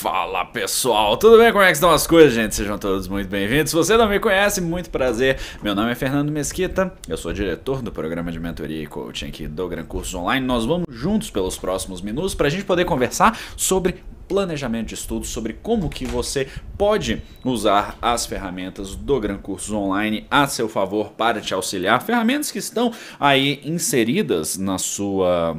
Fala pessoal, tudo bem? Como é que estão as coisas, gente? Sejam todos muito bem-vindos. Se você não me conhece, muito prazer. Meu nome é Fernando Mesquita, eu sou diretor do programa de mentoria e coaching aqui do Gran Cursos Online. Nós vamos juntos pelos próximos minutos para a gente poder conversar sobre planejamento de estudos, sobre como que você pode usar as ferramentas do Gran Cursos Online a seu favor para te auxiliar, ferramentas que estão aí inseridas na sua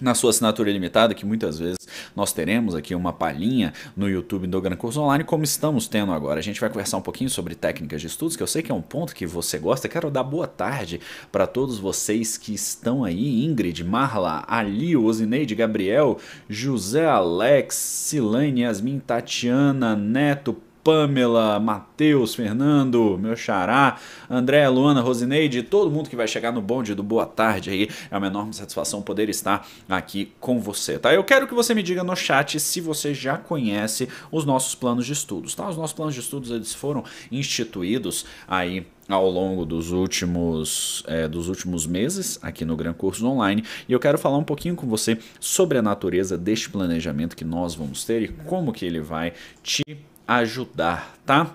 na sua assinatura limitada, que muitas vezes nós teremos aqui uma palhinha no YouTube do Gran Curso Online, como estamos tendo agora. A gente vai conversar um pouquinho sobre técnicas de estudos, que eu sei que é um ponto que você gosta. Quero dar boa tarde para todos vocês que estão aí: Ingrid, Marla, Ali, Osineide, Gabriel, José Alex, Silane, Yasmin, Tatiana, Neto, Pamela, Matheus, Fernando, meu xará, André, Luana, Rosineide, todo mundo que vai chegar no bonde do Boa Tarde aí. É uma enorme satisfação poder estar aqui com você, tá? Eu quero que você me diga no chat se você já conhece os nossos planos de estudos, tá? Os nossos planos de estudos eles foram instituídos aí ao longo dos últimos, é, dos últimos meses aqui no Gran Cursos Online e eu quero falar um pouquinho com você sobre a natureza deste planejamento que nós vamos ter e como que ele vai te ajudar, tá?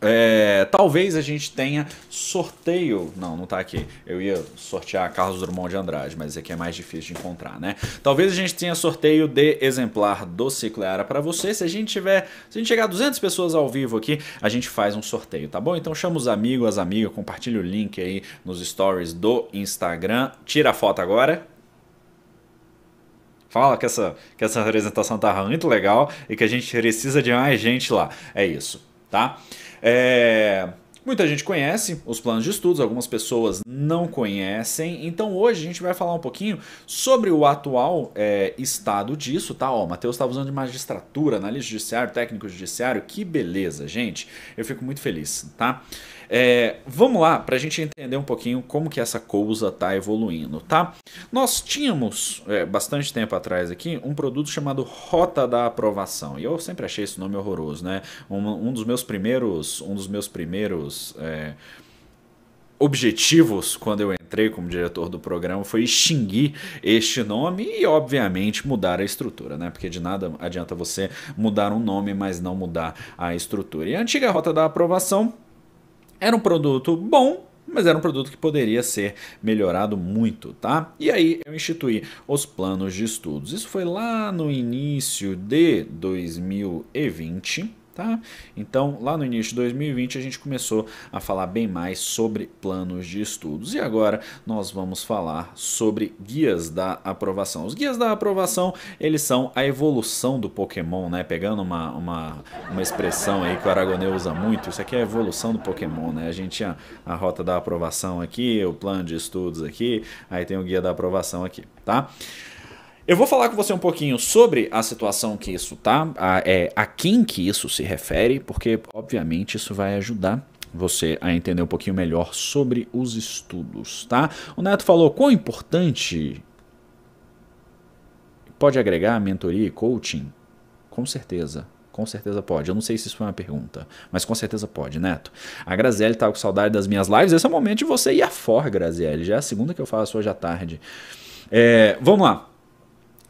É, talvez a gente tenha sorteio. Não, não tá aqui. Eu ia sortear Carlos Drummond de Andrade, mas aqui é mais difícil de encontrar, né? Talvez a gente tenha sorteio de exemplar do Cicleara para você. Se a gente tiver, se a gente chegar a 200 pessoas ao vivo aqui, a gente faz um sorteio, tá bom? Então chama os amigos, as amigas, compartilha o link aí nos stories do Instagram. Tira a foto agora fala que essa, que essa representação tá muito legal e que a gente precisa de mais gente lá. É isso, tá? É... Muita gente conhece os planos de estudos, algumas pessoas não conhecem. Então hoje a gente vai falar um pouquinho sobre o atual é, estado disso, tá? Ó, o Matheus estava usando de magistratura, analista judiciário, técnico judiciário, que beleza, gente. Eu fico muito feliz, tá? É, vamos lá, para a gente entender um pouquinho como que essa coisa está evoluindo, tá? Nós tínhamos, é, bastante tempo atrás aqui, um produto chamado Rota da Aprovação. E eu sempre achei esse nome horroroso, né? Um, um dos meus primeiros... Um dos meus primeiros... É, objetivos quando eu entrei como diretor do programa foi extinguir este nome e obviamente mudar a estrutura, né? Porque de nada adianta você mudar um nome, mas não mudar a estrutura. E a antiga rota da aprovação era um produto bom, mas era um produto que poderia ser melhorado muito, tá? E aí eu instituí os planos de estudos. Isso foi lá no início de 2020 tá? Então, lá no início de 2020 a gente começou a falar bem mais sobre planos de estudos. E agora nós vamos falar sobre guias da aprovação. Os guias da aprovação, eles são a evolução do Pokémon, né? Pegando uma, uma, uma expressão aí que o Aragonê usa muito, isso aqui é a evolução do Pokémon, né? A gente tinha a rota da aprovação aqui, o plano de estudos aqui, aí tem o guia da aprovação aqui, tá? Eu vou falar com você um pouquinho sobre a situação que isso tá, a, é, a quem que isso se refere, porque obviamente isso vai ajudar você a entender um pouquinho melhor sobre os estudos, tá? O Neto falou quão importante pode agregar mentoria e coaching? Com certeza. Com certeza pode. Eu não sei se isso foi é uma pergunta, mas com certeza pode, Neto. A Graziele tá com saudade das minhas lives. Esse é o momento de você ir a for, Graziele. Já é a segunda que eu faço hoje à tarde. É, vamos lá.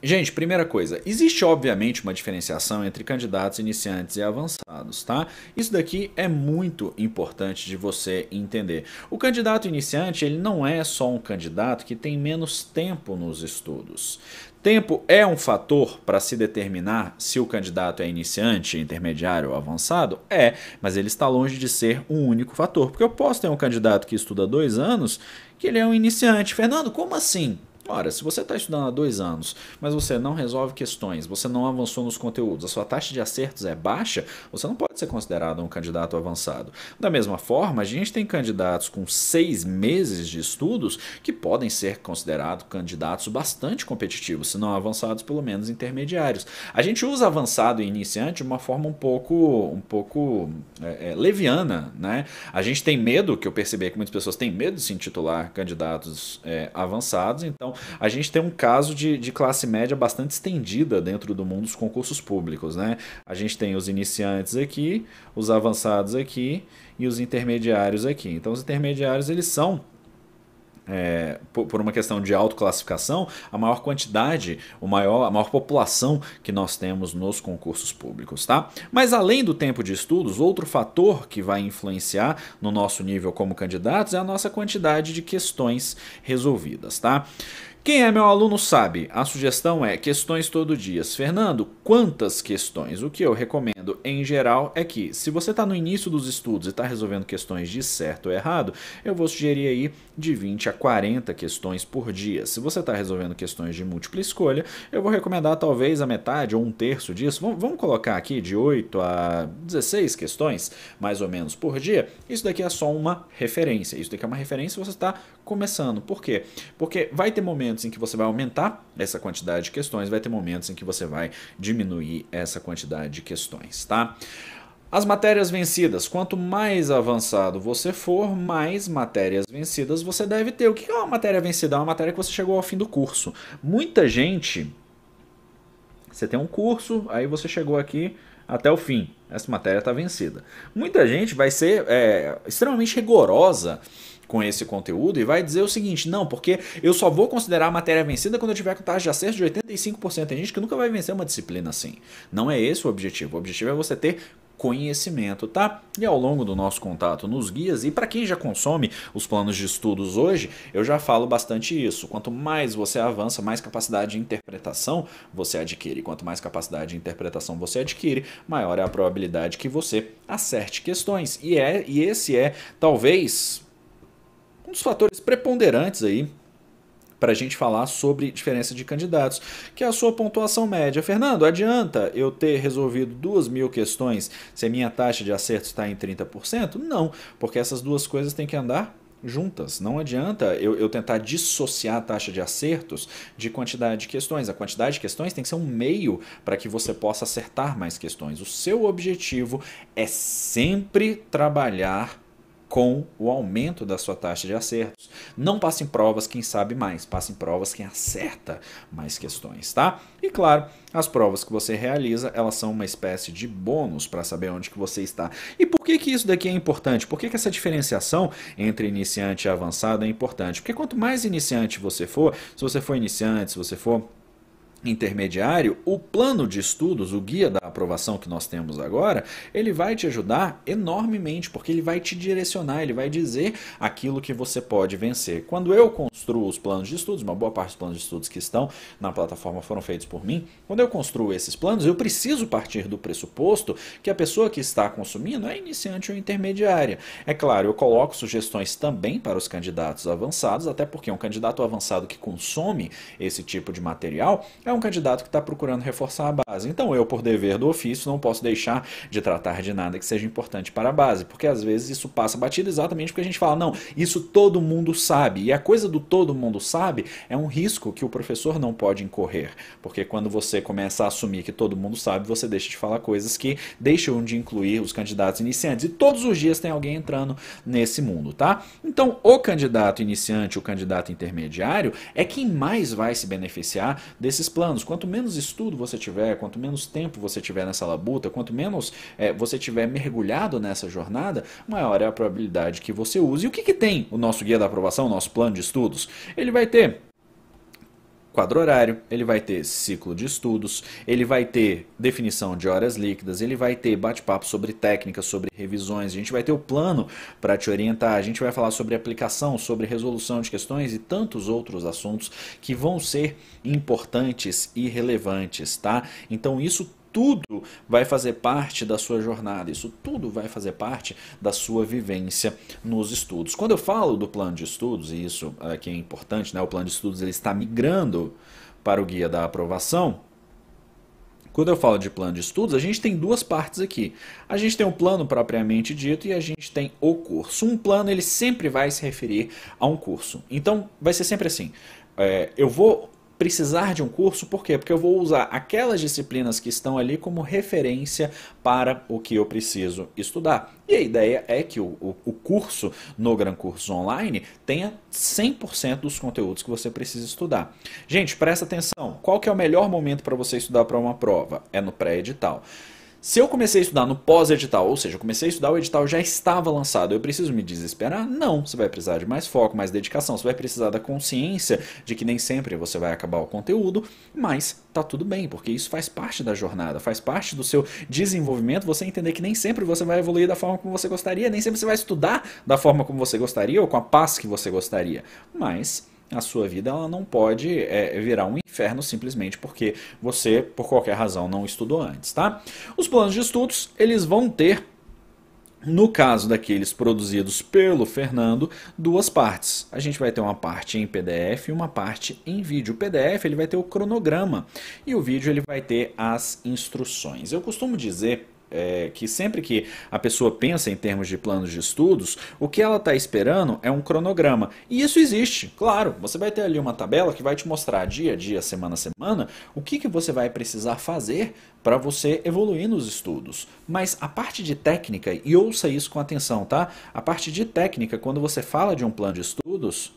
Gente, primeira coisa, existe obviamente uma diferenciação entre candidatos iniciantes e avançados, tá? Isso daqui é muito importante de você entender. O candidato iniciante, ele não é só um candidato que tem menos tempo nos estudos. Tempo é um fator para se determinar se o candidato é iniciante, intermediário ou avançado? É, mas ele está longe de ser um único fator. Porque eu posso ter um candidato que estuda dois anos que ele é um iniciante. Fernando, como assim? Ora, se você está estudando há dois anos, mas você não resolve questões, você não avançou nos conteúdos, a sua taxa de acertos é baixa, você não pode ser considerado um candidato avançado. Da mesma forma, a gente tem candidatos com seis meses de estudos que podem ser considerados candidatos bastante competitivos, se não avançados, pelo menos intermediários. A gente usa avançado e iniciante de uma forma um pouco, um pouco é, é, leviana. Né? A gente tem medo, que eu percebi que muitas pessoas têm medo de se intitular candidatos é, avançados, então a gente tem um caso de, de classe média bastante estendida dentro do mundo dos concursos públicos. Né? A gente tem os iniciantes aqui, os avançados aqui e os intermediários aqui. Então, os intermediários eles são é, por, uma questão de autoclassificação, a maior quantidade, o maior, a maior população que nós temos nos concursos públicos, tá? Mas além do tempo de estudos, outro fator que vai influenciar no nosso nível como candidatos é a nossa quantidade de questões resolvidas, tá? Quem é meu aluno sabe, a sugestão é questões todo dia. Fernando, quantas questões? O que eu recomendo em geral é que, se você está no início dos estudos e está resolvendo questões de certo ou errado, eu vou sugerir aí de 20 a 40 questões por dia. Se você está resolvendo questões de múltipla escolha, eu vou recomendar talvez a metade ou um terço disso. Vamos, colocar aqui de 8 a 16 questões, mais ou menos, por dia. Isso daqui é só uma referência. Isso daqui é uma referência se você está começando. Por quê? Porque vai ter momentos momentos em que você vai aumentar essa quantidade de questões, vai ter momentos em que você vai diminuir essa quantidade de questões, tá? As matérias vencidas. Quanto mais avançado você for, mais matérias vencidas você deve ter. O que é uma matéria vencida? É uma matéria que você chegou ao fim do curso. Muita gente. Você tem um curso, aí você chegou aqui até o fim. Essa matéria está vencida. Muita gente vai ser é, extremamente rigorosa com esse conteúdo e vai dizer o seguinte: não, porque eu só vou considerar a matéria vencida quando eu tiver com taxa de acerto de 85%. Tem gente que nunca vai vencer uma disciplina assim. Não é esse o objetivo. O objetivo é você ter conhecimento, tá? E ao longo do nosso contato nos guias, e para quem já consome os planos de estudos hoje, eu já falo bastante isso. Quanto mais você avança, mais capacidade de interpretação você adquire. Quanto mais capacidade de interpretação você adquire, maior é a probabilidade que você acerte questões. E, é, e esse é, talvez, um dos fatores preponderantes aí para a gente falar sobre diferença de candidatos, que é a sua pontuação média. Fernando, adianta eu ter resolvido duas mil questões se a minha taxa de acerto está em 30%? Não, porque essas duas coisas têm que andar juntas. Não adianta eu, eu, tentar dissociar a taxa de acertos de quantidade de questões. A quantidade de questões tem que ser um meio para que você possa acertar mais questões. O seu objetivo é sempre trabalhar com o aumento da sua taxa de acertos. Não passe em provas quem sabe mais, passe em provas quem acerta mais questões, tá? E claro, as provas que você realiza, elas são uma espécie de bônus para saber onde que você está. E por que que isso daqui é importante? Por que que essa diferenciação entre iniciante e avançado é importante? Porque quanto mais iniciante você for, se você for iniciante, se você for intermediário, o plano de estudos, o guia da aprovação que nós temos agora, ele vai te ajudar enormemente, porque ele vai te direcionar, ele vai dizer aquilo que você pode vencer. Quando eu construo os planos de estudos, uma boa parte dos planos de estudos que estão na plataforma foram feitos por mim, quando eu construo esses planos, eu preciso partir do pressuposto que a pessoa que está consumindo é iniciante ou intermediária. É claro, eu coloco sugestões também para os candidatos avançados, até porque um candidato avançado que consome esse tipo de material é um candidato que está procurando reforçar a base. Então eu, por dever do ofício, não posso deixar de tratar de nada que seja importante para a base, porque às vezes isso passa batido exatamente porque a gente fala, não, isso todo mundo sabe. E a coisa do todo mundo sabe é um risco que o professor não pode incorrer, porque quando você começa a assumir que todo mundo sabe, você deixa de falar coisas que deixam de incluir os candidatos iniciantes. E todos os dias tem alguém entrando nesse mundo, tá? Então, o candidato iniciante, o candidato intermediário, é quem mais vai se beneficiar desses planos. Quanto menos estudo você tiver, quanto menos tempo você tiver nessa labuta, quanto menos é, você tiver mergulhado nessa jornada, maior é a probabilidade que você use. E o que, que tem o nosso guia da aprovação, o nosso plano de estudos? Ele vai ter quadro horário, ele vai ter ciclo de estudos, ele vai ter definição de horas líquidas, ele vai ter bate-papo sobre técnicas, sobre revisões, a gente vai ter o plano para te orientar, a gente vai falar sobre aplicação, sobre resolução de questões e tantos outros assuntos que vão ser importantes e relevantes, tá? Então isso tudo vai fazer parte da sua jornada, isso tudo vai fazer parte da sua vivência nos estudos. Quando eu falo do plano de estudos, e isso aqui é importante, né? o plano de estudos ele está migrando para o guia da aprovação. Quando eu falo de plano de estudos, a gente tem duas partes aqui. A gente tem o um plano propriamente dito e a gente tem o curso. Um plano ele sempre vai se referir a um curso. Então vai ser sempre assim. É, eu vou precisar de um curso, por quê? Porque eu vou usar aquelas disciplinas que estão ali como referência para o que eu preciso estudar. E a ideia é que o, o, o curso no Gran Cursos Online tenha 100% dos conteúdos que você precisa estudar. Gente, presta atenção, qual que é o melhor momento para você estudar para uma prova? É no pré-edital. Se eu comecei a estudar no pós-edital, ou seja, eu comecei a estudar, o edital já estava lançado, eu preciso me desesperar? Não, você vai precisar de mais foco, mais dedicação, você vai precisar da consciência de que nem sempre você vai acabar o conteúdo, mas tá tudo bem, porque isso faz parte da jornada, faz parte do seu desenvolvimento, você entender que nem sempre você vai evoluir da forma como você gostaria, nem sempre você vai estudar da forma como você gostaria ou com a paz que você gostaria, mas a sua vida ela não pode é, virar um inferno simplesmente porque você, por qualquer razão, não estudou antes, tá? Os planos de estudos, eles vão ter no caso daqueles produzidos pelo Fernando, duas partes. A gente vai ter uma parte em PDF e uma parte em vídeo. O PDF ele vai ter o cronograma e o vídeo ele vai ter as instruções. Eu costumo dizer é, que sempre que a pessoa pensa em termos de planos de estudos, o que ela está esperando é um cronograma. E isso existe, claro. Você vai ter ali uma tabela que vai te mostrar dia a dia, semana a semana, o que, que você vai precisar fazer para você evoluir nos estudos. Mas a parte de técnica, e ouça isso com atenção, tá? A parte de técnica, quando você fala de um plano de estudos,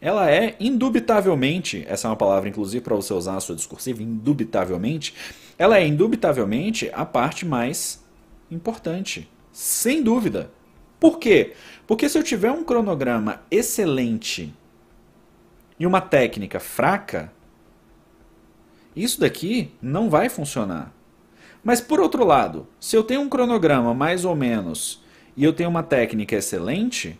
ela é indubitavelmente, essa é uma palavra inclusive para você usar a sua discursiva, indubitavelmente, ela é indubitavelmente a parte mais importante, sem dúvida. Por quê? Porque se eu tiver um cronograma excelente e uma técnica fraca, isso daqui não vai funcionar. Mas por outro lado, se eu tenho um cronograma mais ou menos e eu tenho uma técnica excelente,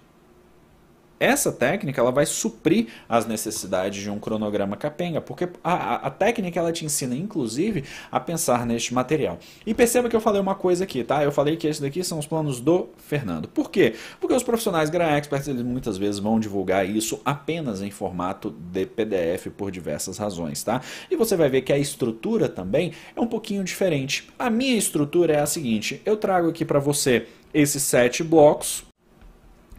essa técnica ela vai suprir as necessidades de um cronograma capenga, porque a, a técnica ela te ensina, inclusive, a pensar neste material. E perceba que eu falei uma coisa aqui, tá? Eu falei que esses daqui são os planos do Fernando. Por quê? Porque os profissionais Gran Experts eles muitas vezes vão divulgar isso apenas em formato de PDF por diversas razões, tá? E você vai ver que a estrutura também é um pouquinho diferente. A minha estrutura é a seguinte: eu trago aqui para você esses sete blocos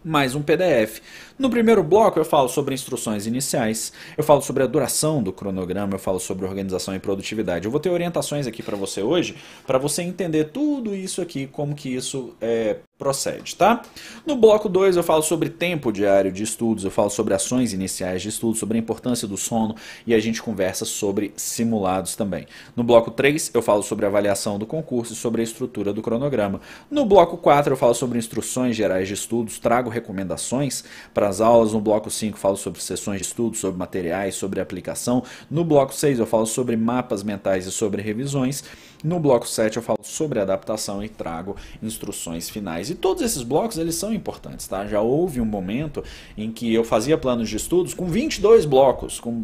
mais um PDF. No primeiro bloco eu falo sobre instruções iniciais, eu falo sobre a duração do cronograma, eu falo sobre organização e produtividade. Eu vou ter orientações aqui para você hoje, para você entender tudo isso aqui, como que isso é, procede, tá? No bloco 2 eu falo sobre tempo diário de estudos, eu falo sobre ações iniciais de estudo, sobre a importância do sono e a gente conversa sobre simulados também. No bloco 3 eu falo sobre avaliação do concurso e sobre a estrutura do cronograma. No bloco 4 eu falo sobre instruções gerais de estudos, trago recomendações para as aulas. No bloco 5 falo sobre sessões de estudo, sobre materiais, sobre aplicação. No bloco 6 eu falo sobre mapas mentais e sobre revisões. No bloco 7 eu falo sobre adaptação e trago instruções finais. E todos esses blocos eles são importantes, tá? Já houve um momento em que eu fazia planos de estudos com 22 blocos, com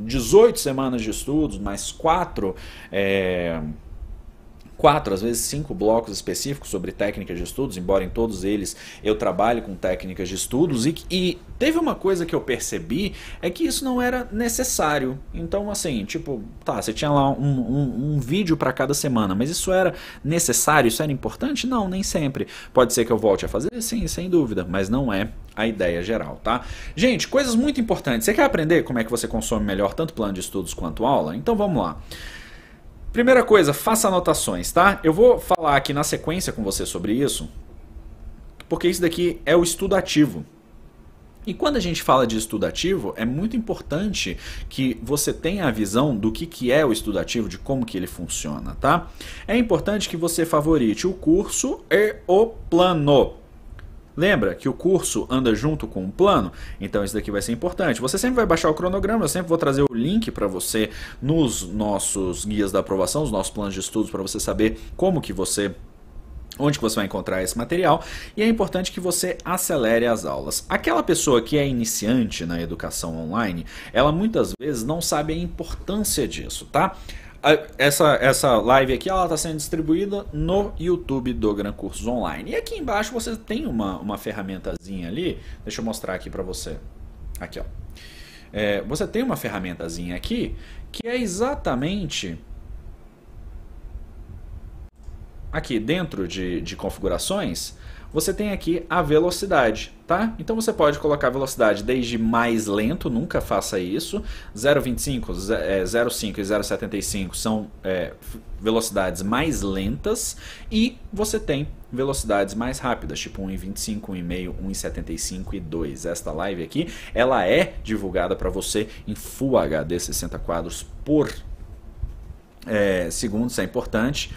18 semanas de estudos, mais 4 é, eh, quatro, às vezes cinco blocos específicos sobre técnicas de estudos, embora em todos eles eu trabalhe com técnicas de estudos. E, e teve uma coisa que eu percebi é que isso não era necessário. Então, assim, tipo, tá, você tinha lá um, um, um vídeo para cada semana, mas isso era necessário, isso era importante? Não, nem sempre. Pode ser que eu volte a fazer? Sim, sem dúvida, mas não é a ideia geral, tá? Gente, coisas muito importantes. Você quer aprender como é que você consome melhor tanto plano de estudos quanto aula? Então vamos lá. Primeira coisa, faça anotações, tá? Eu vou falar aqui na sequência com você sobre isso, porque isso daqui é o estudo ativo. E quando a gente fala de estudo ativo, é muito importante que você tenha a visão do que, que é o estudo ativo, de como que ele funciona, tá? É importante que você favorite o curso e o plano. Lembra que o curso anda junto com o plano? Então isso daqui vai ser importante. Você sempre vai baixar o cronograma, eu sempre vou trazer o link para você nos nossos guias da aprovação, os nossos planos de estudos para você saber como que você onde você vai encontrar esse material e é importante que você acelere as aulas. Aquela pessoa que é iniciante na educação online, ela muitas vezes não sabe a importância disso, tá? essa, essa live aqui ela está sendo distribuída no YouTube do Gran Cursos Online. E aqui embaixo você tem uma, uma ferramentazinha ali. Deixa eu mostrar aqui para você. Aqui, ó. É, você tem uma ferramentazinha aqui que é exatamente aqui dentro de, de configurações você tem aqui a velocidade, tá? Então você pode colocar a velocidade desde mais lento, nunca faça isso. 0,25, 0,5 e 0,75 é, são é, velocidades mais lentas e você tem velocidades mais rápidas, tipo 1,25, 1,5, 1,75 e 2. Esta live aqui, ela é divulgada para você em Full HD 60 quadros por é, segundo, isso é importante.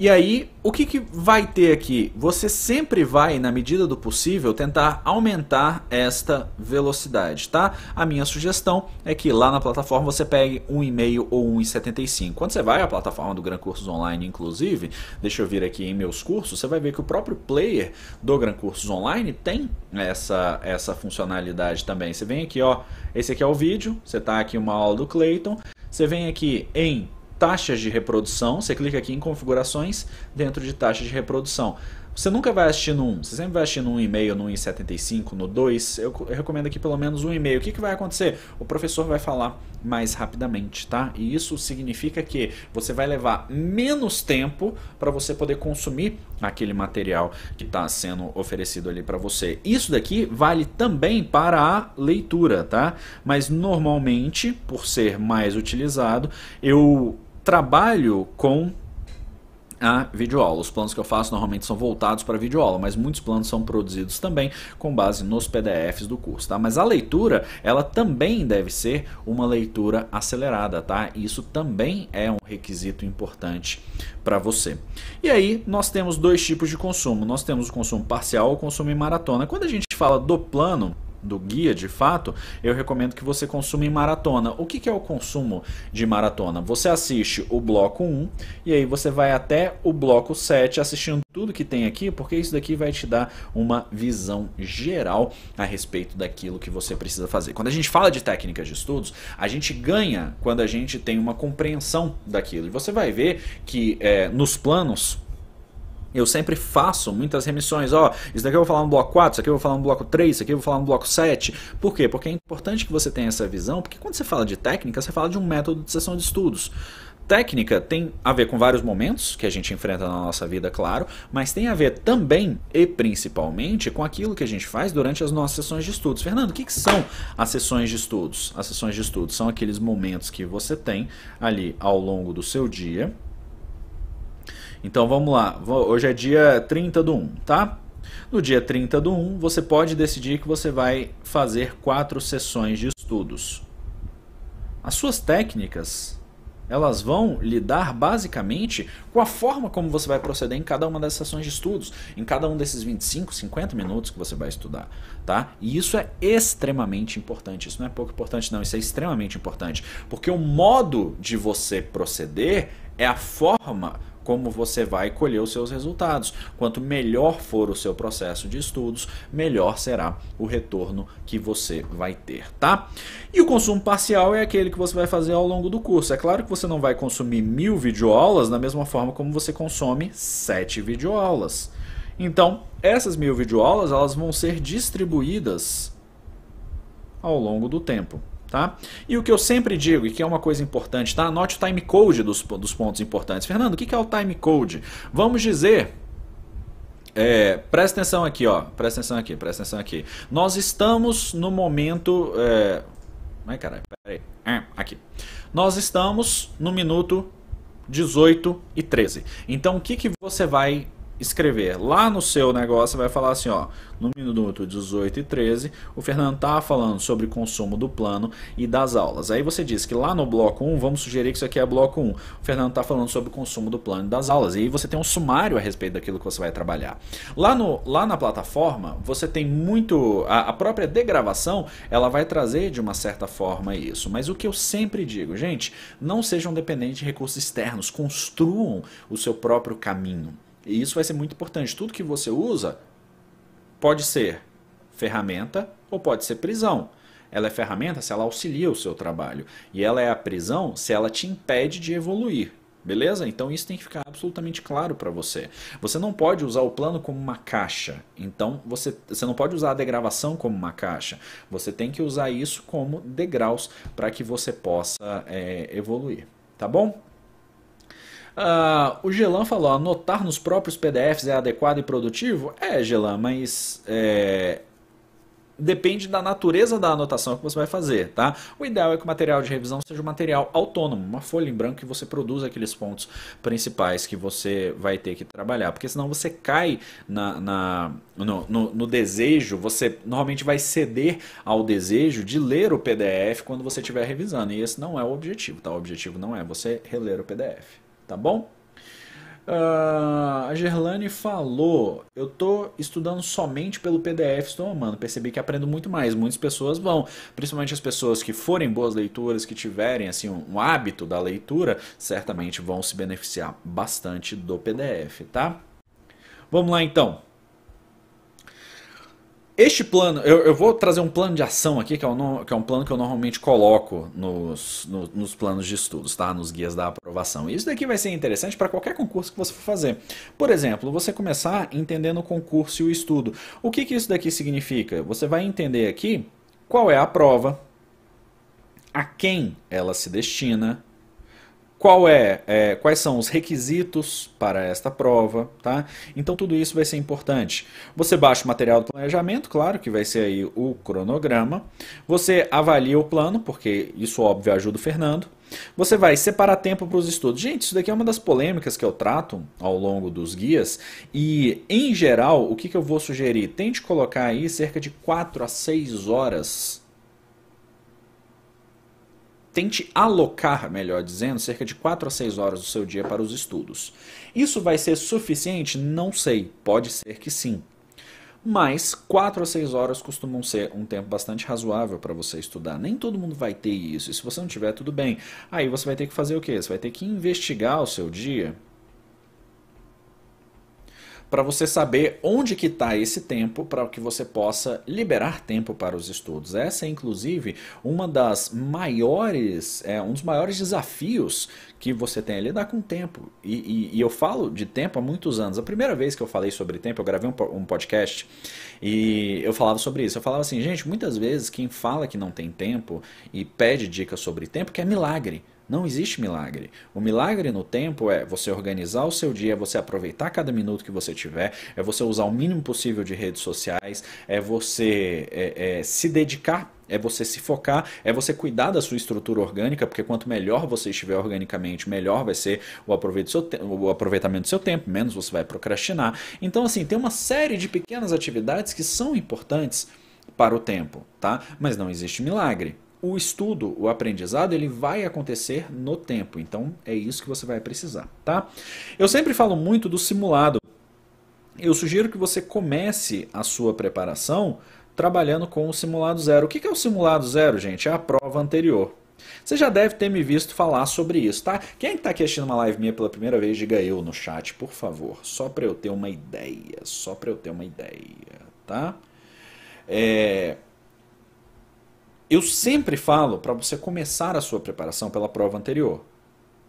E aí, o que, que vai ter aqui? Você sempre vai, na medida do possível, tentar aumentar esta velocidade, tá? A minha sugestão é que lá na plataforma você pegue 1,5 ou 1,75. Quando você vai à plataforma do Gran Cursos Online, inclusive, deixa eu vir aqui em meus cursos, você vai ver que o próprio player do Gran Cursos Online tem essa, essa funcionalidade também. Você vem aqui, ó, esse aqui é o vídeo, você tá aqui uma aula do Clayton, você vem aqui em taxas de reprodução. Você clica aqui em configurações, dentro de taxas de reprodução. Você nunca vai assistir no 1, você sempre vai assistir no 1,5, no 1,75, no 2. Eu recomendo aqui pelo menos 1,5. O que, que vai acontecer? O professor vai falar mais rapidamente, tá? E isso significa que você vai levar menos tempo para você poder consumir aquele material que está sendo oferecido ali para você. Isso daqui vale também para a leitura, tá? Mas normalmente, por ser mais utilizado, eu trabalho com a videoaula. Os planos que eu faço normalmente são voltados para a videoaula, mas muitos planos são produzidos também com base nos PDFs do curso, tá? Mas a leitura, ela também deve ser uma leitura acelerada, tá? Isso também é um requisito importante para você. E aí, nós temos dois tipos de consumo. Nós temos o consumo parcial, o consumo em maratona. Quando a gente fala do plano, do guia de fato, eu recomendo que você consuma em maratona. O que, que é o consumo de maratona? Você assiste o bloco 1 e aí você vai até o bloco 7 assistindo tudo que tem aqui, porque isso daqui vai te dar uma visão geral a respeito daquilo que você precisa fazer. Quando a gente fala de técnicas de estudos, a gente ganha quando a gente tem uma compreensão daquilo. E você vai ver que é, nos planos eu sempre faço muitas remissões, ó, oh, isso daqui eu vou falar no bloco 4, isso aqui eu vou falar no bloco 3, isso aqui eu vou falar no bloco 7. Por quê? Porque é importante que você tenha essa visão, porque quando você fala de técnica, você fala de um método de sessão de estudos. Técnica tem a ver com vários momentos que a gente enfrenta na nossa vida, claro, mas tem a ver também e principalmente com aquilo que a gente faz durante as nossas sessões de estudos. Fernando, o que, que são as sessões de estudos? As sessões de estudos são aqueles momentos que você tem ali ao longo do seu dia então vamos lá, hoje é dia 30 do 1, tá? No dia 30 do 1, você pode decidir que você vai fazer quatro sessões de estudos. As suas técnicas, elas vão lidar basicamente com a forma como você vai proceder em cada uma das sessões de estudos, em cada um desses 25, 50 minutos que você vai estudar, tá? E isso é extremamente importante, isso não é pouco importante não, isso é extremamente importante, porque o modo de você proceder é a forma como você vai colher os seus resultados. Quanto melhor for o seu processo de estudos, melhor será o retorno que você vai ter, tá? E o consumo parcial é aquele que você vai fazer ao longo do curso. É claro que você não vai consumir mil videoaulas da mesma forma como você consome sete videoaulas. Então, essas mil videoaulas elas vão ser distribuídas ao longo do tempo. Tá? E o que eu sempre digo, e que é uma coisa importante, tá? anote o code dos, dos pontos importantes. Fernando, o que é o time code Vamos dizer é, presta atenção aqui, ó. Presta atenção aqui, presta atenção aqui. Nós estamos no momento. É... Ai, caralho, peraí. Ah, aqui. Nós estamos no minuto 18 e 13. Então, o que, que você vai escrever lá no seu negócio, vai falar assim, ó, no minuto 18 e 13, o Fernando tá falando sobre consumo do plano e das aulas. Aí você diz que lá no bloco 1, vamos sugerir que isso aqui é bloco 1. O Fernando tá falando sobre consumo do plano e das aulas. E aí você tem um sumário a respeito daquilo que você vai trabalhar. Lá no lá na plataforma, você tem muito a, a própria degravação, ela vai trazer de uma certa forma isso. Mas o que eu sempre digo, gente, não sejam dependentes de recursos externos, construam o seu próprio caminho. E isso vai ser muito importante. Tudo que você usa pode ser ferramenta ou pode ser prisão. Ela é ferramenta se ela auxilia o seu trabalho. E ela é a prisão se ela te impede de evoluir. Beleza? Então isso tem que ficar absolutamente claro para você. Você não pode usar o plano como uma caixa. Então você, você não pode usar a degravação como uma caixa. Você tem que usar isso como degraus para que você possa é, evoluir. Tá bom? Uh, o Gelan falou: anotar nos próprios PDFs é adequado e produtivo? É, Gelan, mas é, depende da natureza da anotação que você vai fazer, tá? O ideal é que o material de revisão seja um material autônomo, uma folha em branco que você produza aqueles pontos principais que você vai ter que trabalhar, porque senão você cai na, na no, no, no, desejo, você normalmente vai ceder ao desejo de ler o PDF quando você estiver revisando, e esse não é o objetivo, tá? O objetivo não é você reler o PDF tá bom? Uh, a Gerlane falou: Eu tô estudando somente pelo PDF, estou amando. Percebi que aprendo muito mais. Muitas pessoas vão, principalmente as pessoas que forem boas leituras, que tiverem assim um, um hábito da leitura, certamente vão se beneficiar bastante do PDF, tá? Vamos lá então. Este plano, eu, eu, vou trazer um plano de ação aqui, que é, um, que é um plano que eu normalmente coloco nos, no, nos planos de estudos, tá? Nos guias da aprovação. E isso daqui vai ser interessante para qualquer concurso que você for fazer. Por exemplo, você começar entendendo o concurso e o estudo. O que, que isso daqui significa? Você vai entender aqui qual é a prova, a quem ela se destina, qual é, é, quais são os requisitos para esta prova, tá? Então tudo isso vai ser importante. Você baixa o material do planejamento, claro, que vai ser aí o cronograma. Você avalia o plano, porque isso óbvio ajuda o Fernando. Você vai separar tempo para os estudos. Gente, isso daqui é uma das polêmicas que eu trato ao longo dos guias. E, em geral, o que, que eu vou sugerir? Tente colocar aí cerca de 4 a 6 horas tente alocar, melhor dizendo, cerca de 4 a 6 horas do seu dia para os estudos. Isso vai ser suficiente? Não sei, pode ser que sim. Mas 4 a 6 horas costumam ser um tempo bastante razoável para você estudar. Nem todo mundo vai ter isso. E se você não tiver, tudo bem. Aí você vai ter que fazer o quê? Você vai ter que investigar o seu dia, para você saber onde que está esse tempo, para que você possa liberar tempo para os estudos. Essa é, inclusive, uma das maiores, é, um dos maiores desafios que você tem a é lidar com o tempo. E, e, e, eu falo de tempo há muitos anos. A primeira vez que eu falei sobre tempo, eu gravei um, um podcast e eu falava sobre isso. Eu falava assim, gente, muitas vezes quem fala que não tem tempo e pede dicas sobre tempo que é milagre. Não existe milagre. O milagre no tempo é você organizar o seu dia, é você aproveitar cada minuto que você tiver, é você usar o mínimo possível de redes sociais, é você é, é, se dedicar é você se focar, é você cuidar da sua estrutura orgânica, porque quanto melhor você estiver organicamente, melhor vai ser o, o aproveitamento do seu tempo, menos você vai procrastinar. Então, assim, tem uma série de pequenas atividades que são importantes para o tempo, tá? Mas não existe milagre o estudo, o aprendizado, ele vai acontecer no tempo. Então é isso que você vai precisar, tá? Eu sempre falo muito do simulado. Eu sugiro que você comece a sua preparação trabalhando com o simulado zero. O que é o simulado zero, gente? É a prova anterior. Você já deve ter me visto falar sobre isso, tá? Quem está aqui assistindo uma live minha pela primeira vez, diga eu no chat, por favor. Só para eu ter uma ideia. Só para eu ter uma ideia, tá? É eu sempre falo para você começar a sua preparação pela prova anterior.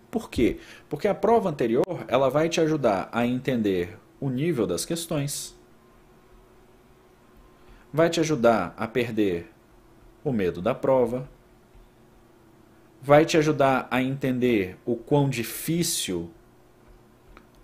Por quê? Porque a prova anterior ela vai te ajudar a entender o nível das questões, vai te ajudar a perder o medo da prova, vai te ajudar a entender o quão difícil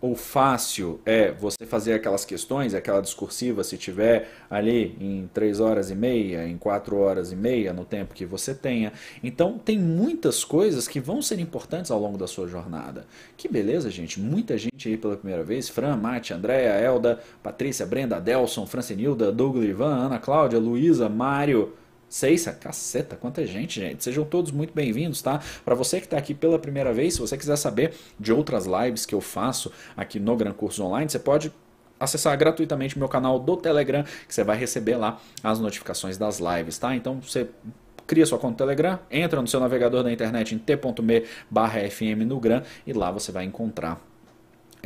ou fácil é você fazer aquelas questões, aquela discursiva, se tiver ali em 3 horas e meia, em 4 horas e meia, no tempo que você tenha. Então, tem muitas coisas que vão ser importantes ao longo da sua jornada. Que beleza, gente. Muita gente aí pela primeira vez. Fran, Mate, Andréa, Elda, Patrícia, Brenda, Adelson, Francenilda, Douglas, Ivan, Ana Cláudia, Luísa, Mário... Seis, caceta, quanta gente, gente. Sejam todos muito bem-vindos, tá? Para você que está aqui pela primeira vez, se você quiser saber de outras lives que eu faço aqui no Gran Cursos Online, você pode acessar gratuitamente meu canal do Telegram, que você vai receber lá as notificações das lives, tá? Então você cria sua conta Telegram, entra no seu navegador da internet em t.me barra fm no Gran e lá você vai encontrar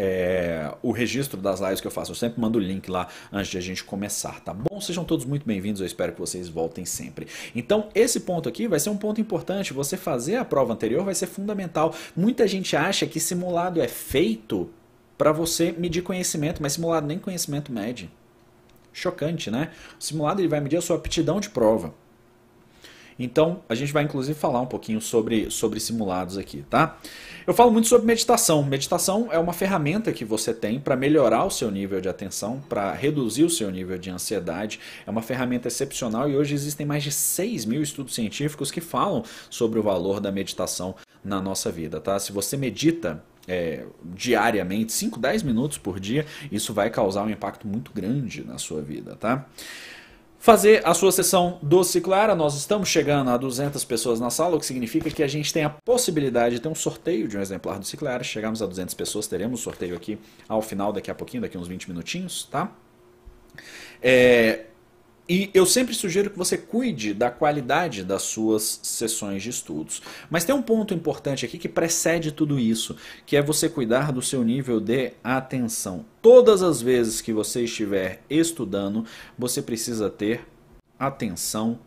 é, o registro das lives que eu faço. Eu sempre mando o link lá antes de a gente começar, tá bom? Sejam todos muito bem-vindos, eu espero que vocês voltem sempre. Então, esse ponto aqui vai ser um ponto importante. Você fazer a prova anterior vai ser fundamental. Muita gente acha que simulado é feito para você medir conhecimento, mas simulado nem conhecimento mede. Chocante, né? O simulado ele vai medir a sua aptidão de prova. Então, a gente vai inclusive falar um pouquinho sobre, sobre simulados aqui, tá? Eu falo muito sobre meditação. Meditação é uma ferramenta que você tem para melhorar o seu nível de atenção, para reduzir o seu nível de ansiedade. É uma ferramenta excepcional e hoje existem mais de 6 mil estudos científicos que falam sobre o valor da meditação na nossa vida, tá? Se você medita, é, diariamente, 5, 10 minutos por dia, isso vai causar um impacto muito grande na sua vida, tá? fazer a sua sessão do Ciclara. Nós estamos chegando a 200 pessoas na sala, o que significa que a gente tem a possibilidade de ter um sorteio de um exemplar do Ciclara. Chegamos a 200 pessoas, teremos o sorteio aqui ao final, daqui a pouquinho, daqui a uns 20 minutinhos, tá? É, e eu sempre sugiro que você cuide da qualidade das suas sessões de estudos. Mas tem um ponto importante aqui que precede tudo isso, que é você cuidar do seu nível de atenção. Todas as vezes que você estiver estudando, você precisa ter atenção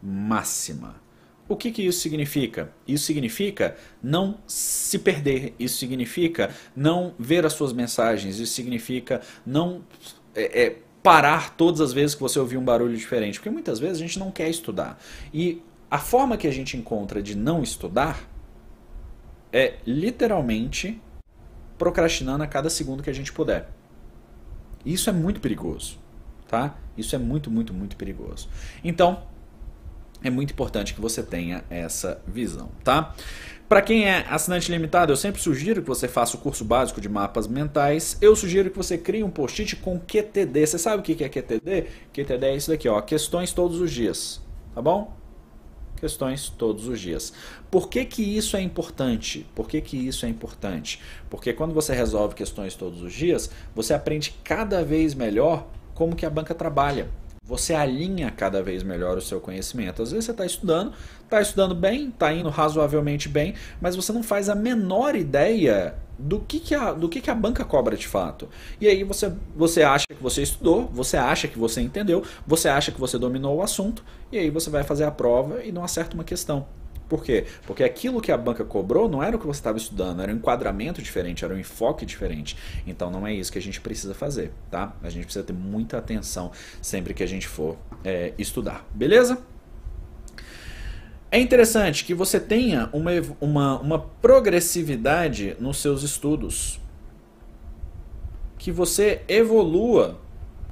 máxima. O que, que isso significa? Isso significa não se perder, isso significa não ver as suas mensagens, isso significa não é, é, parar todas as vezes que você ouvir um barulho diferente, porque muitas vezes a gente não quer estudar. E a forma que a gente encontra de não estudar é literalmente procrastinando a cada segundo que a gente puder. Isso é muito perigoso, tá? Isso é muito, muito, muito perigoso. Então, é muito importante que você tenha essa visão, tá? Para quem é assinante limitado, eu sempre sugiro que você faça o curso básico de mapas mentais. Eu sugiro que você crie um post-it com QTD. Você sabe o que é QTD? QTD é isso daqui, ó, questões todos os dias, tá bom? Questões todos os dias. Por que, que isso é importante? Por que, que isso é importante? Porque quando você resolve questões todos os dias, você aprende cada vez melhor como que a banca trabalha. Você alinha cada vez melhor o seu conhecimento. Às vezes você está estudando, está estudando bem, está indo razoavelmente bem, mas você não faz a menor ideia do que, que, a, do que, que a banca cobra de fato. E aí você, você acha que você estudou, você acha que você entendeu, você acha que você dominou o assunto, e aí você vai fazer a prova e não acerta uma questão. Por quê? Porque aquilo que a banca cobrou não era o que você estava estudando, era um enquadramento diferente, era um enfoque diferente. Então não é isso que a gente precisa fazer, tá? A gente precisa ter muita atenção sempre que a gente for é, estudar, beleza? É interessante que você tenha uma, uma, uma progressividade nos seus estudos. Que você evolua.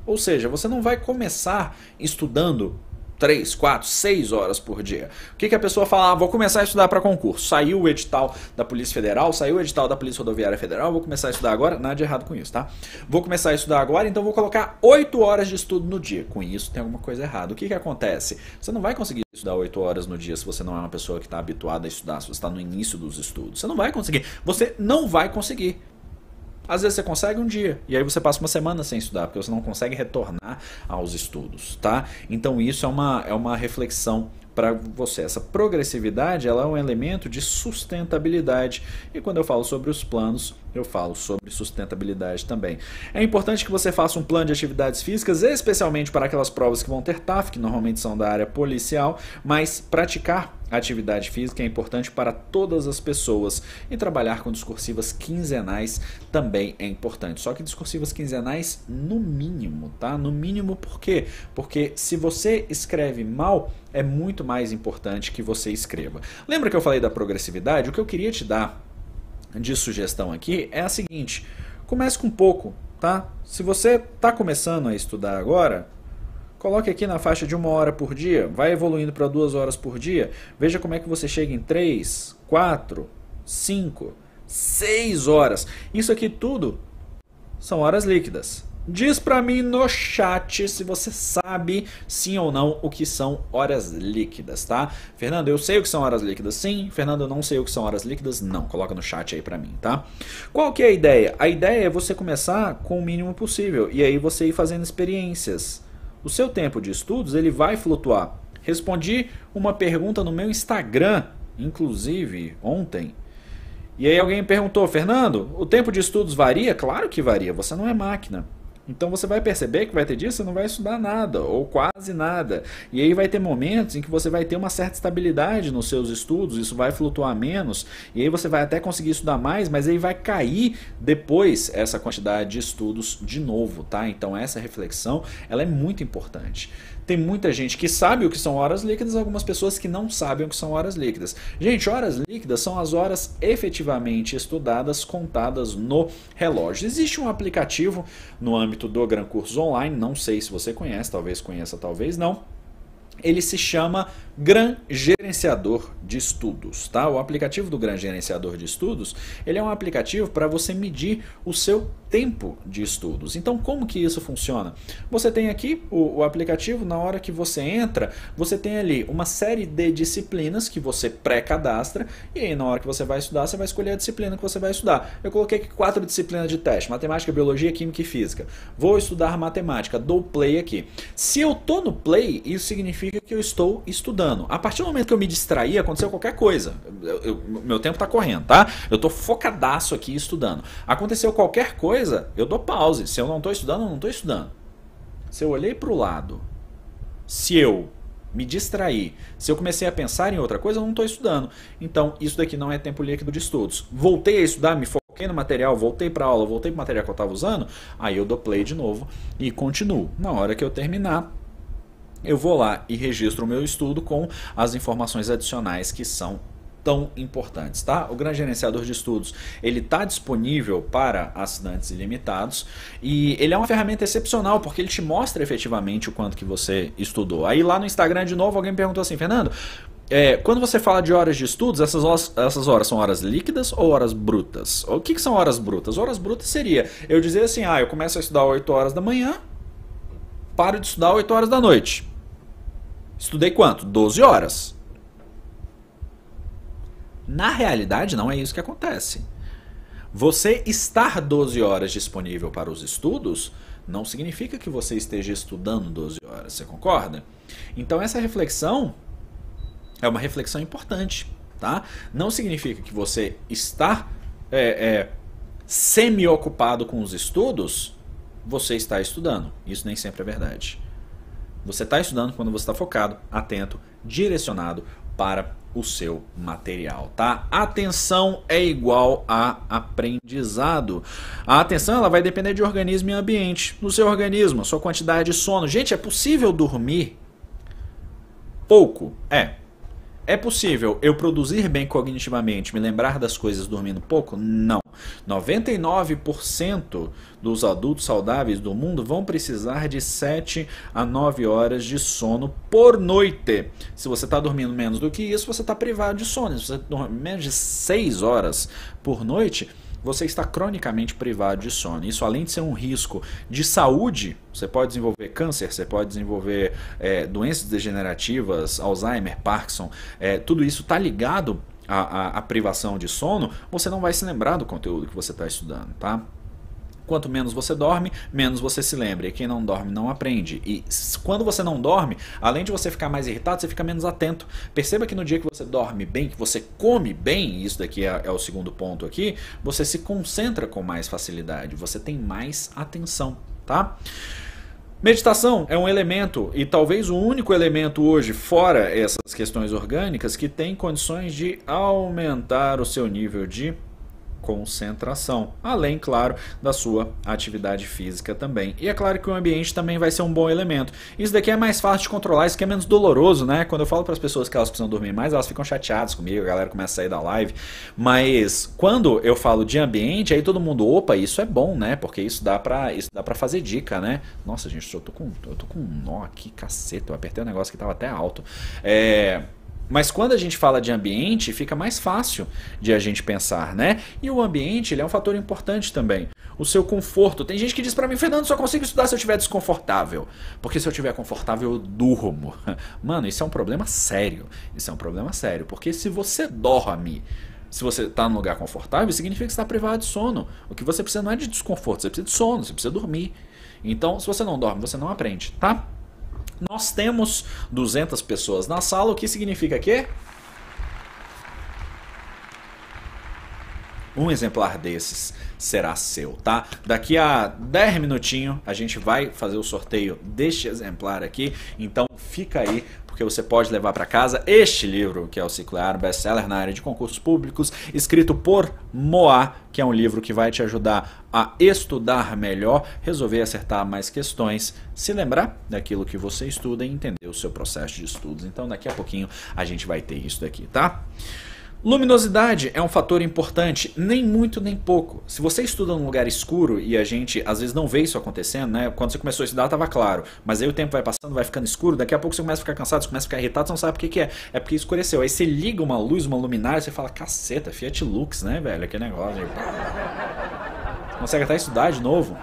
Ou seja, você não vai começar estudando três, quatro, seis horas por dia. O que, que a pessoa fala? Ah, vou começar a estudar para concurso. Saiu o edital da Polícia Federal, saiu o edital da Polícia Rodoviária Federal, vou começar a estudar agora. Nada de errado com isso, tá? Vou começar a estudar agora, então vou colocar oito horas de estudo no dia. Com isso tem alguma coisa errada. O que, que acontece? Você não vai conseguir estudar oito horas no dia se você não é uma pessoa que está habituada a estudar, se você está no início dos estudos. Você não vai conseguir. Você não vai conseguir. Às vezes você consegue um dia, e aí você passa uma semana sem estudar, porque você não consegue retornar aos estudos, tá? Então isso é uma, é uma reflexão para você. Essa progressividade ela é um elemento de sustentabilidade. E quando eu falo sobre os planos, eu falo sobre sustentabilidade também. É importante que você faça um plano de atividades físicas, especialmente para aquelas provas que vão ter TAF, que normalmente são da área policial, mas praticar atividade física é importante para todas as pessoas e trabalhar com discursivas quinzenais também é importante. Só que discursivas quinzenais no mínimo, tá? No mínimo por quê? Porque se você escreve mal, é muito mais importante que você escreva. Lembra que eu falei da progressividade? O que eu queria te dar de sugestão aqui é a seguinte: comece com pouco, tá? Se você está começando a estudar agora, Coloque aqui na faixa de uma hora por dia, vai evoluindo para duas horas por dia. Veja como é que você chega em três, quatro, cinco, seis horas. Isso aqui tudo são horas líquidas. Diz para mim no chat se você sabe sim ou não o que são horas líquidas, tá? Fernando, eu sei o que são horas líquidas, sim. Fernando, eu não sei o que são horas líquidas, não. Coloca no chat aí para mim, tá? Qual que é a ideia? A ideia é você começar com o mínimo possível e aí você ir fazendo experiências. O seu tempo de estudos ele vai flutuar. Respondi uma pergunta no meu Instagram, inclusive ontem. E aí alguém perguntou, Fernando, o tempo de estudos varia? Claro que varia, você não é máquina. Então você vai perceber que vai ter disso, você não vai estudar nada ou quase nada. E aí vai ter momentos em que você vai ter uma certa estabilidade nos seus estudos, isso vai flutuar menos, e aí você vai até conseguir estudar mais, mas aí vai cair depois essa quantidade de estudos de novo, tá? Então essa reflexão, ela é muito importante. Tem muita gente que sabe o que são horas líquidas, algumas pessoas que não sabem o que são horas líquidas. Gente, horas líquidas são as horas efetivamente estudadas, contadas no relógio. Existe um aplicativo no âmbito do Gran Curso Online, não sei se você conhece, talvez conheça, talvez não ele se chama Gran Gerenciador de Estudos, tá? O aplicativo do Gran Gerenciador de Estudos, ele é um aplicativo para você medir o seu tempo de estudos. Então, como que isso funciona? Você tem aqui o, o aplicativo, na hora que você entra, você tem ali uma série de disciplinas que você pré-cadastra, e aí na hora que você vai estudar, você vai escolher a disciplina que você vai estudar. Eu coloquei aqui quatro disciplinas de teste, matemática, biologia, química e física. Vou estudar matemática, dou play aqui. Se eu tô no play, isso significa significa que eu estou estudando. A partir do momento que eu me distraí, aconteceu qualquer coisa. Eu, eu, meu tempo está correndo, tá? Eu estou focadaço aqui estudando. Aconteceu qualquer coisa, eu dou pause. Se eu não estou estudando, eu não estou estudando. Se eu olhei para o lado, se eu me distraí, se eu comecei a pensar em outra coisa, eu não estou estudando. Então, isso daqui não é tempo líquido de estudos. Voltei a estudar, me foquei no material, voltei para aula, voltei para o material que eu estava usando, aí eu dou play de novo e continuo. Na hora que eu terminar, eu vou lá e registro o meu estudo com as informações adicionais que são tão importantes, tá? O Grande Gerenciador de Estudos, ele está disponível para assinantes ilimitados e ele é uma ferramenta excepcional porque ele te mostra efetivamente o quanto que você estudou. Aí lá no Instagram de novo alguém me perguntou assim, Fernando, é, quando você fala de horas de estudos, essas horas, essas horas são horas líquidas ou horas brutas? O que, que são horas brutas? Horas brutas seria eu dizer assim, ah, eu começo a estudar 8 horas da manhã, paro de estudar 8 horas da noite Estudei quanto? 12 horas. Na realidade, não é isso que acontece. Você estar 12 horas disponível para os estudos não significa que você esteja estudando 12 horas, você concorda? Então, essa reflexão é uma reflexão importante, tá? Não significa que você estar é, é, semi-ocupado com os estudos, você está estudando. Isso nem sempre é verdade. Você está estudando quando você está focado, atento, direcionado para o seu material, tá? Atenção é igual a aprendizado. A atenção ela vai depender de organismo e ambiente. No seu organismo, sua quantidade de sono. Gente, é possível dormir pouco? É, é possível eu produzir bem cognitivamente, me lembrar das coisas dormindo pouco? Não. 99% dos adultos saudáveis do mundo vão precisar de 7 a 9 horas de sono por noite. Se você está dormindo menos do que isso, você está privado de sono. Se você dorme menos de 6 horas por noite, você está cronicamente privado de sono. Isso, além de ser um risco de saúde, você pode desenvolver câncer, você pode desenvolver é, doenças degenerativas, Alzheimer, Parkinson, é, tudo isso está ligado à, à, à privação de sono. Você não vai se lembrar do conteúdo que você está estudando, tá? Quanto menos você dorme, menos você se lembra. E quem não dorme não aprende. E quando você não dorme, além de você ficar mais irritado, você fica menos atento. Perceba que no dia que você dorme bem, que você come bem, isso daqui é, é o segundo ponto aqui, você se concentra com mais facilidade, você tem mais atenção, tá? Meditação é um elemento, e talvez o único elemento hoje, fora essas questões orgânicas, que tem condições de aumentar o seu nível de concentração, além, claro, da sua atividade física também. E é claro que o ambiente também vai ser um bom elemento. Isso daqui é mais fácil de controlar, isso aqui é menos doloroso, né? Quando eu falo para as pessoas que elas precisam dormir mais, elas ficam chateadas comigo, a galera começa a sair da live. Mas quando eu falo de ambiente, aí todo mundo, opa, isso é bom, né? Porque isso dá para isso dá para fazer dica, né? Nossa, gente, eu tô com eu tô com um nó aqui, caceta, eu apertei um negócio que tava até alto. É, mas quando a gente fala de ambiente, fica mais fácil de a gente pensar, né? E o ambiente, ele é um fator importante também. O seu conforto. Tem gente que diz para mim, Fernando, só consigo estudar se eu estiver desconfortável. Porque se eu estiver confortável, eu durmo. Mano, isso é um problema sério. Isso é um problema sério. Porque se você dorme se você está num lugar confortável, significa que está privado de sono. O que você precisa não é de desconforto, você precisa de sono, você precisa dormir. Então, se você não dorme, você não aprende, tá? Nós temos 200 pessoas na sala, o que significa que um exemplar desses será seu, tá? Daqui a 10 minutinhos a gente vai fazer o sorteio deste exemplar aqui, então fica aí porque você pode levar para casa este livro, que é o Ciclar Bestseller na área de concursos públicos, escrito por Moá, que é um livro que vai te ajudar a estudar melhor, resolver acertar mais questões, se lembrar daquilo que você estuda e entender o seu processo de estudos. Então, daqui a pouquinho a gente vai ter isso daqui, tá? Luminosidade é um fator importante, nem muito nem pouco. Se você estuda num lugar escuro e a gente às vezes não vê isso acontecendo, né? Quando você começou a estudar estava claro, mas aí o tempo vai passando, vai ficando escuro, daqui a pouco você começa a ficar cansado, você começa a ficar irritado, você não sabe o que, que é. É porque escureceu. Aí você liga uma luz, uma luminária, você fala, caceta, Fiat Lux, né, velho? Aquele negócio. Aí. Consegue até estudar de novo.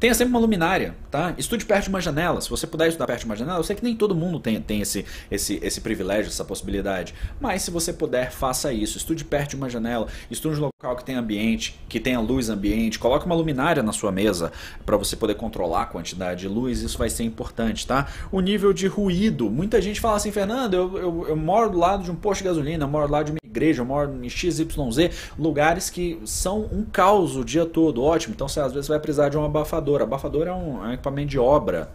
Tenha sempre uma luminária tá? Estude perto de uma janela. Se você puder estudar perto de uma janela, eu sei que nem todo mundo tem, tem esse, esse, esse privilégio, essa possibilidade. Mas se você puder, faça isso. Estude perto de uma janela, estude um local que tenha ambiente, que tenha luz ambiente. Coloque uma luminária na sua mesa para você poder controlar a quantidade de luz. Isso vai ser importante, tá? O nível de ruído. Muita gente fala assim, Fernando, eu, eu, eu moro do lado de um posto de gasolina, eu moro do lado de uma igreja, eu moro em XYZ, lugares que são um caos o dia todo. Ótimo, então você às vezes vai precisar de um abafador. Abafador é um, é Equipamento de obra.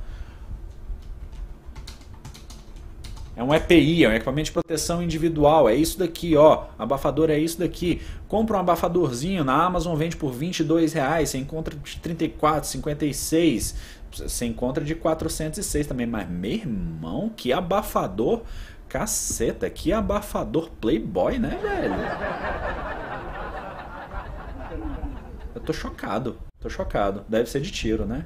É um EPI, é um equipamento de proteção individual. É isso daqui, ó. Abafador é isso daqui. Compra um abafadorzinho na Amazon, vende por 22 reais. Você encontra de 34, 56. Você encontra de 406 também. Mas, meu irmão, que abafador. Caceta, que abafador playboy, né, velho? Eu tô chocado. Tô chocado. Deve ser de tiro, né?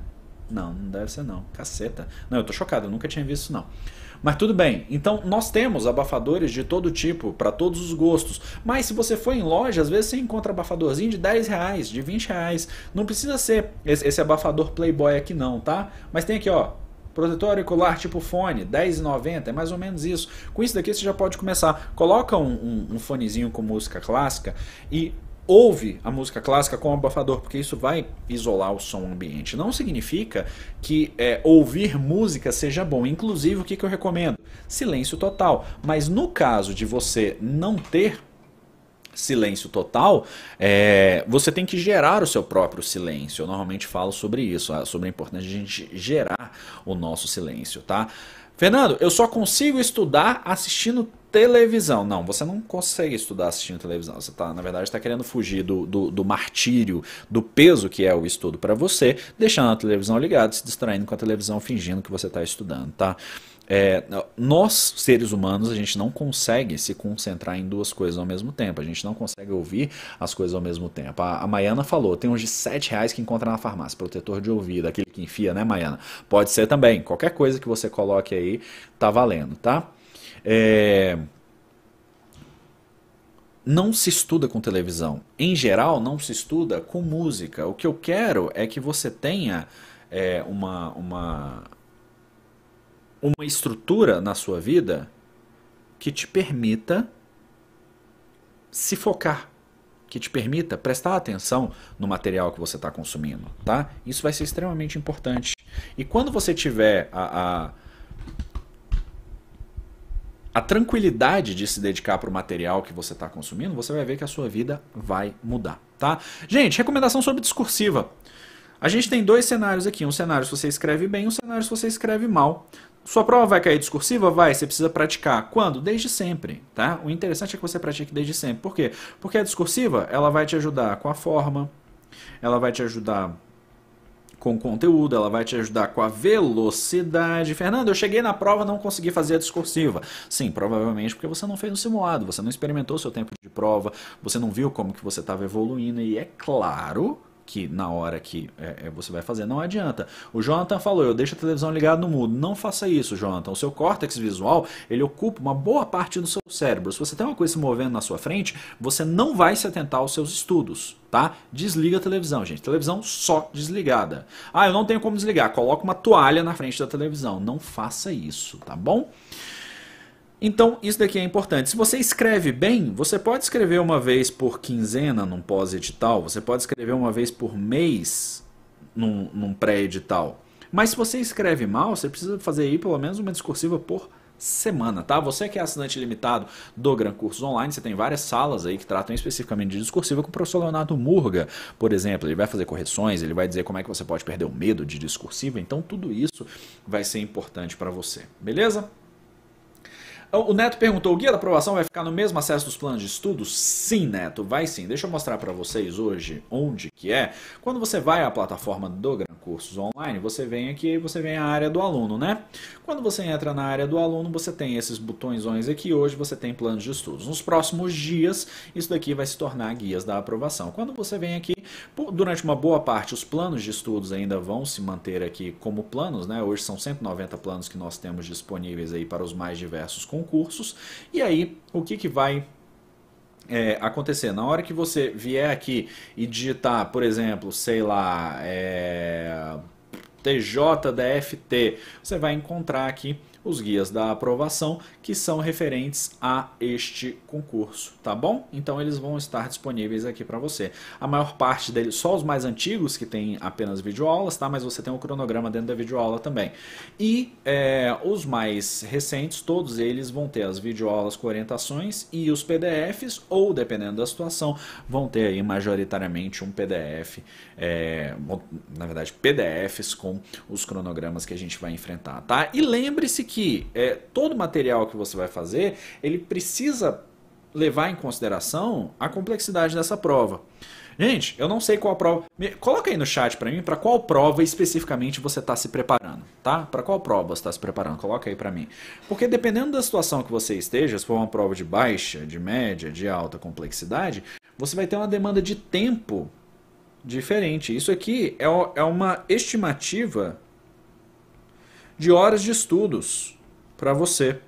Não, não deve ser não. Caceta. Não, eu tô chocado, eu nunca tinha visto isso não. Mas tudo bem. Então nós temos abafadores de todo tipo, para todos os gostos. Mas se você for em loja, às vezes você encontra abafadorzinho de 10 reais, de 20 reais. Não precisa ser esse, abafador Playboy aqui não, tá? Mas tem aqui, ó. Protetor auricular tipo fone, R$10,90, é mais ou menos isso. Com isso daqui você já pode começar. Coloca um, um, um fonezinho com música clássica e ouve a música clássica com abafador, porque isso vai isolar o som ambiente. Não significa que é, ouvir música seja bom. Inclusive, o que, que eu recomendo? Silêncio total. Mas no caso de você não ter silêncio total, é, você tem que gerar o seu próprio silêncio. Eu normalmente falo sobre isso, ah, sobre a importância de a gente gerar o nosso silêncio, tá? Fernando, eu só consigo estudar assistindo televisão. Não, você não consegue estudar assistindo televisão. Você tá, na verdade, está querendo fugir do, do, do, martírio, do peso que é o estudo para você, deixando a televisão ligada, se distraindo com a televisão, fingindo que você está estudando, tá? É, nós, seres humanos, a gente não consegue se concentrar em duas coisas ao mesmo tempo. A gente não consegue ouvir as coisas ao mesmo tempo. A, a Maiana falou: tem uns de 7 reais que encontra na farmácia, protetor de ouvido, aquele que enfia, né, Maiana? Pode ser também. Qualquer coisa que você coloque aí, tá valendo, tá? É... Não se estuda com televisão. Em geral, não se estuda com música. O que eu quero é que você tenha é, uma, uma, uma estrutura na sua vida que te permita se focar, que te permita prestar atenção no material que você está consumindo, tá? Isso vai ser extremamente importante. E quando você tiver a, a a tranquilidade de se dedicar para o material que você está consumindo, você vai ver que a sua vida vai mudar, tá? Gente, recomendação sobre discursiva. A gente tem dois cenários aqui, um cenário se você escreve bem, um cenário se você escreve mal. Sua prova vai cair discursiva? Vai, você precisa praticar. Quando? Desde sempre, tá? O interessante é que você pratique desde sempre. Por quê? Porque a discursiva, ela vai te ajudar com a forma, ela vai te ajudar com conteúdo, ela vai te ajudar com a velocidade. Fernando, eu cheguei na prova não consegui fazer a discursiva. Sim, provavelmente porque você não fez o simulado, você não experimentou o seu tempo de prova, você não viu como que você estava evoluindo e é claro que na hora que é, é, você vai fazer. Não adianta. O Jonathan falou, eu deixo a televisão ligada no mudo. Não faça isso, Jonathan. O seu córtex visual, ele ocupa uma boa parte do seu cérebro. Se você tem uma coisa se movendo na sua frente, você não vai se atentar aos seus estudos, tá? Desliga a televisão, gente. Televisão só desligada. Ah, eu não tenho como desligar. Coloca uma toalha na frente da televisão. Não faça isso, tá bom? Então, isso daqui é importante. Se você escreve bem, você pode escrever uma vez por quinzena num pós-edital, você pode escrever uma vez por mês num, num pré-edital. Mas se você escreve mal, você precisa fazer aí pelo menos uma discursiva por semana, tá? Você que é assinante limitado do Gran Cursos Online, você tem várias salas aí que tratam especificamente de discursiva com o professor Leonardo Murga, por exemplo. Ele vai fazer correções, ele vai dizer como é que você pode perder o medo de discursiva. Então, tudo isso vai ser importante para você, beleza? O Neto perguntou: o guia da aprovação vai ficar no mesmo acesso dos planos de estudo? Sim, Neto, vai sim. Deixa eu mostrar para vocês hoje onde que é. Quando você vai à plataforma do Gran Cursos Online, você vem aqui e você vem à área do aluno, né? Quando você entra na área do aluno, você tem esses botõesões aqui. Hoje você tem planos de estudos. Nos próximos dias, isso daqui vai se tornar guias da aprovação. Quando você vem aqui, Durante uma boa parte, os planos de estudos ainda vão se manter aqui como planos, né? Hoje são 190 planos que nós temos disponíveis aí para os mais diversos concursos. E aí, o que, que vai é, acontecer. Na hora que você vier aqui e digitar, por exemplo, sei lá, é, TJDFT, você vai encontrar aqui os guias da aprovação que são referentes a este concurso, tá bom? Então eles vão estar disponíveis aqui para você. A maior parte deles, só os mais antigos que tem apenas videoaulas, tá? Mas você tem um cronograma dentro da videoaula também. E é, os mais recentes, todos eles vão ter as videoaulas com orientações e os PDFs, ou dependendo da situação, vão ter aí majoritariamente um PDF, é, na verdade PDFs com os cronogramas que a gente vai enfrentar, tá? E lembre-se que é, todo material que você vai fazer, ele precisa levar em consideração a complexidade dessa prova. Gente, eu não sei qual prova. Me... Coloca aí no chat para mim para qual prova especificamente você está se preparando, tá? Para qual prova você está se preparando? Coloca aí para mim. Porque dependendo da situação que você esteja, se for uma prova de baixa, de média, de alta complexidade, você vai ter uma demanda de tempo diferente. Isso aqui é, é uma estimativa de horas de estudos para você.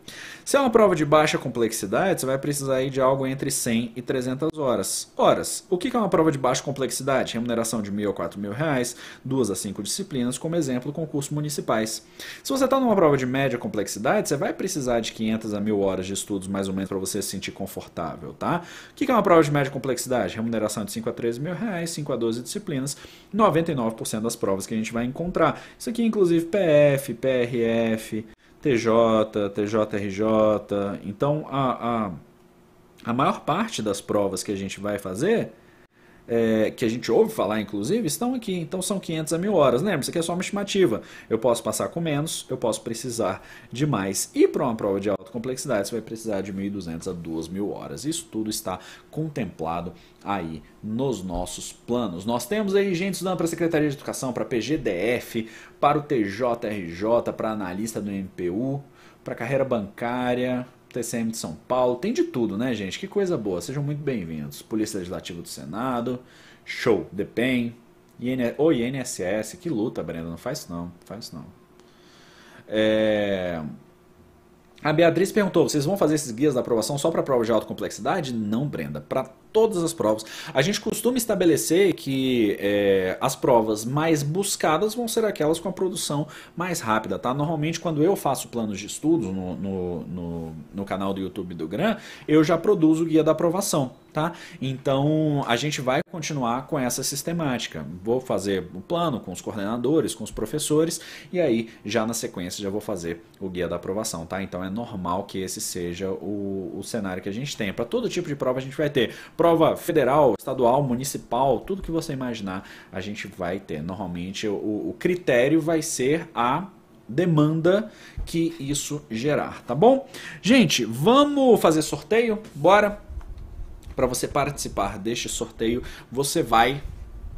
Se é uma prova de baixa complexidade, você vai precisar de algo entre 100 e 300 horas. Horas. O que é uma prova de baixa complexidade? Remuneração de mil a quatro mil reais, duas a cinco disciplinas, como exemplo, concursos municipais. Se você está numa prova de média complexidade, você vai precisar de 500 a mil horas de estudos, mais ou menos, para você se sentir confortável, tá? O que é uma prova de média complexidade? Remuneração de 5 a 13 mil reais, 5 a 12 disciplinas, 99% das provas que a gente vai encontrar. Isso aqui, inclusive, PF, PRF, TJ, TJRJ. Então, a, a, a maior parte das provas que a gente vai fazer é, que a gente ouve falar, inclusive, estão aqui. Então são 500 a 1000 horas. Lembra, isso aqui é só uma estimativa. Eu posso passar com menos, eu posso precisar de mais. E para uma prova de alta complexidade, você vai precisar de 1.200 a 2.000 horas. Isso tudo está contemplado aí nos nossos planos. Nós temos aí gente estudando para a Secretaria de Educação, para a PGDF, para o TJRJ, para analista do MPU, para carreira bancária, TCM de São Paulo, tem de tudo, né, gente? Que coisa boa, sejam muito bem-vindos. Polícia Legislativa do Senado, show, Depen IN... ou INSS, que luta, Brenda, não faz isso não, faz isso não. É... A Beatriz perguntou: vocês vão fazer esses guias da aprovação só para prova de alta complexidade? Não, Brenda, para todas as provas. A gente costuma estabelecer que é, as provas mais buscadas vão ser aquelas com a produção mais rápida, tá? Normalmente, quando eu faço planos de estudos no, no, no, no canal do YouTube do Gran, eu já produzo o guia da aprovação. Tá? Então a gente vai continuar com essa sistemática. Vou fazer o um plano com os coordenadores, com os professores e aí já na sequência já vou fazer o guia da aprovação, tá? Então é normal que esse seja o, o cenário que a gente tem. Para todo tipo de prova a gente vai ter prova federal, estadual, municipal, tudo que você imaginar, a gente vai ter. Normalmente o, o critério vai ser a demanda que isso gerar, tá bom? Gente, vamos fazer sorteio? Bora! Para você participar deste sorteio, você vai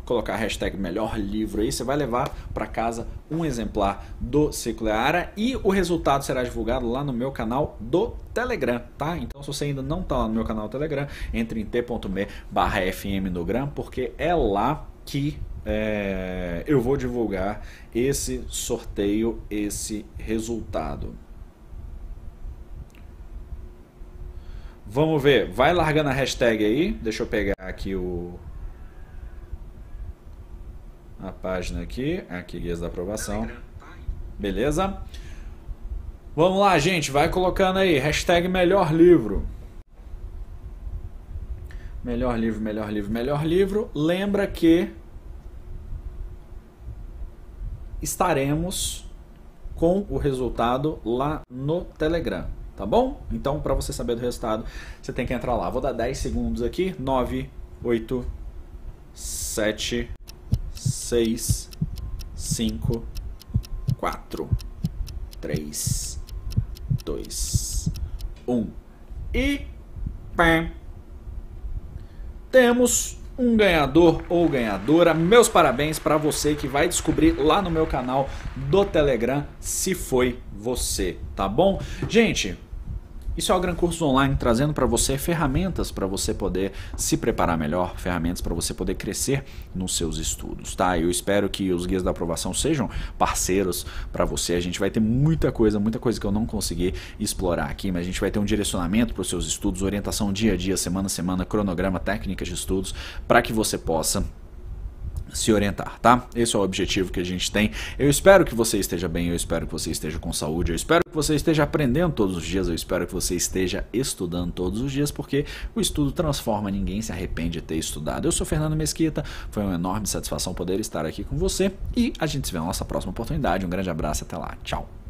colocar a hashtag melhor livro aí, você vai levar para casa um exemplar do Ciclo Eara e o resultado será divulgado lá no meu canal do Telegram, tá? Então se você ainda não está lá no meu canal do Telegram, entre em t.me barra fm no gram, porque é lá que é, eu vou divulgar esse sorteio, esse resultado. Vamos ver, vai largando a hashtag aí, deixa eu pegar aqui o, a página aqui, aqui guias da aprovação. Beleza? Vamos lá, gente, vai colocando aí, hashtag melhor livro. Melhor livro, melhor livro, melhor livro. Lembra que estaremos com o resultado lá no Telegram, tá bom? Então, para você saber do resultado, você tem que entrar lá. Vou dar 10 segundos aqui. 9, 8, 7, seis, cinco, quatro, três, dois, um e pé. Temos um ganhador ou ganhadora. Meus parabéns para você que vai descobrir lá no meu canal do Telegram se foi você, tá bom? Gente, isso é o Gran Cursos Online trazendo para você ferramentas para você poder se preparar melhor, ferramentas para você poder crescer nos seus estudos, tá? Eu espero que os guias da aprovação sejam parceiros para você. A gente vai ter muita coisa, muita coisa que eu não consegui explorar aqui, mas a gente vai ter um direcionamento para os seus estudos, orientação dia a dia, semana a semana, cronograma, técnicas de estudos, para que você possa se orientar, tá? Esse é o objetivo que a gente tem. Eu espero que você esteja bem, eu espero que você esteja com saúde, eu espero que você esteja aprendendo todos os dias, eu espero que você esteja estudando todos os dias, porque o estudo transforma, ninguém se arrepende de ter estudado. Eu sou Fernando Mesquita, foi uma enorme satisfação poder estar aqui com você e a gente se vê na nossa próxima oportunidade. Um grande abraço, até lá, tchau.